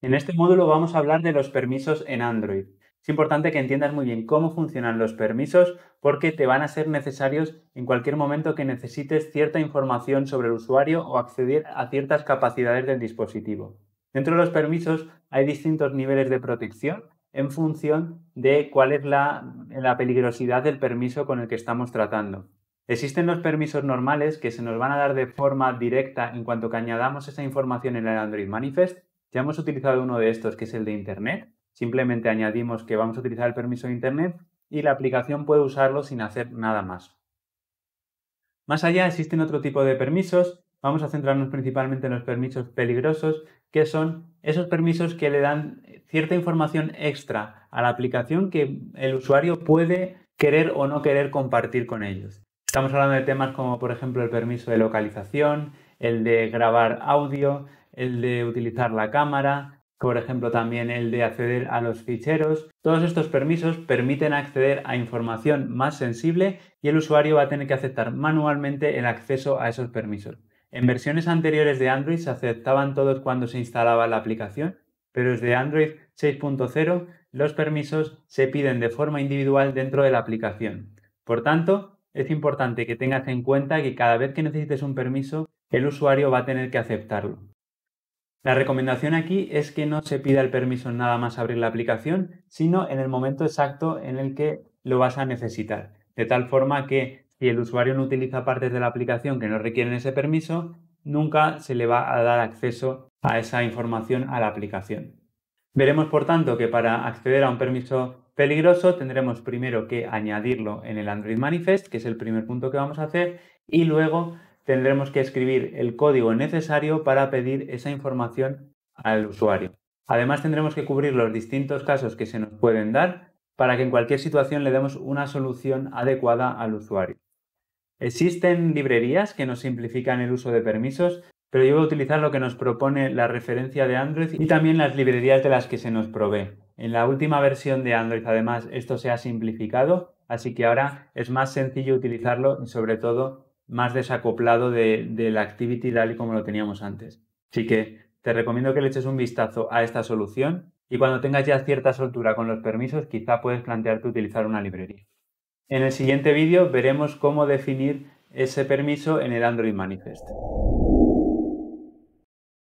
En este módulo vamos a hablar de los permisos en Android. Es importante que entiendas muy bien cómo funcionan los permisos porque te van a ser necesarios en cualquier momento que necesites cierta información sobre el usuario o acceder a ciertas capacidades del dispositivo. Dentro de los permisos hay distintos niveles de protección en función de cuál es la, peligrosidad del permiso con el que estamos tratando. Existen los permisos normales que se nos van a dar de forma directa en cuanto que añadamos esa información en el Android Manifest ya hemos utilizado uno de estos, que es el de Internet. Simplemente añadimos que vamos a utilizar el permiso de Internet y la aplicación puede usarlo sin hacer nada más. Más allá existen otro tipo de permisos. Vamos a centrarnos principalmente en los permisos peligrosos, que son esos permisos que le dan cierta información extra a la aplicación que el usuario puede querer o no querer compartir con ellos. Estamos hablando de temas como por ejemplo el permiso de localización, el de grabar audio, el de utilizar la cámara, por ejemplo también el de acceder a los ficheros. Todos estos permisos permiten acceder a información más sensible y el usuario va a tener que aceptar manualmente el acceso a esos permisos. En versiones anteriores de Android se aceptaban todos cuando se instalaba la aplicación, pero desde Android 6.0 los permisos se piden de forma individual dentro de la aplicación. Por tanto, es importante que tengas en cuenta que cada vez que necesites un permiso, el usuario va a tener que aceptarlo. La recomendación aquí es que no se pida el permiso nada más abrir la aplicación, sino en el momento exacto en el que lo vas a necesitar. De tal forma que si el usuario no utiliza partes de la aplicación que no requieren ese permiso, nunca se le va a dar acceso a esa información a la aplicación. Veremos, por tanto, que para acceder a un permiso peligroso tendremos primero que añadirlo en el Android Manifest, que es el primer punto que vamos a hacer, y luego tendremos que escribir el código necesario para pedir esa información al usuario. Además, tendremos que cubrir los distintos casos que se nos pueden dar para que en cualquier situación le demos una solución adecuada al usuario. Existen librerías que nos simplifican el uso de permisos, pero yo voy a utilizar lo que nos propone la referencia de Android y también las librerías de las que se nos provee. En la última versión de Android, además, esto se ha simplificado, así que ahora es más sencillo utilizarlo y sobre todo más desacoplado de, la activity y como lo teníamos antes. Así que te recomiendo que le eches un vistazo a esta solución y cuando tengas ya cierta soltura con los permisos, quizá puedes plantearte utilizar una librería. En el siguiente vídeo veremos cómo definir ese permiso en el Android Manifest.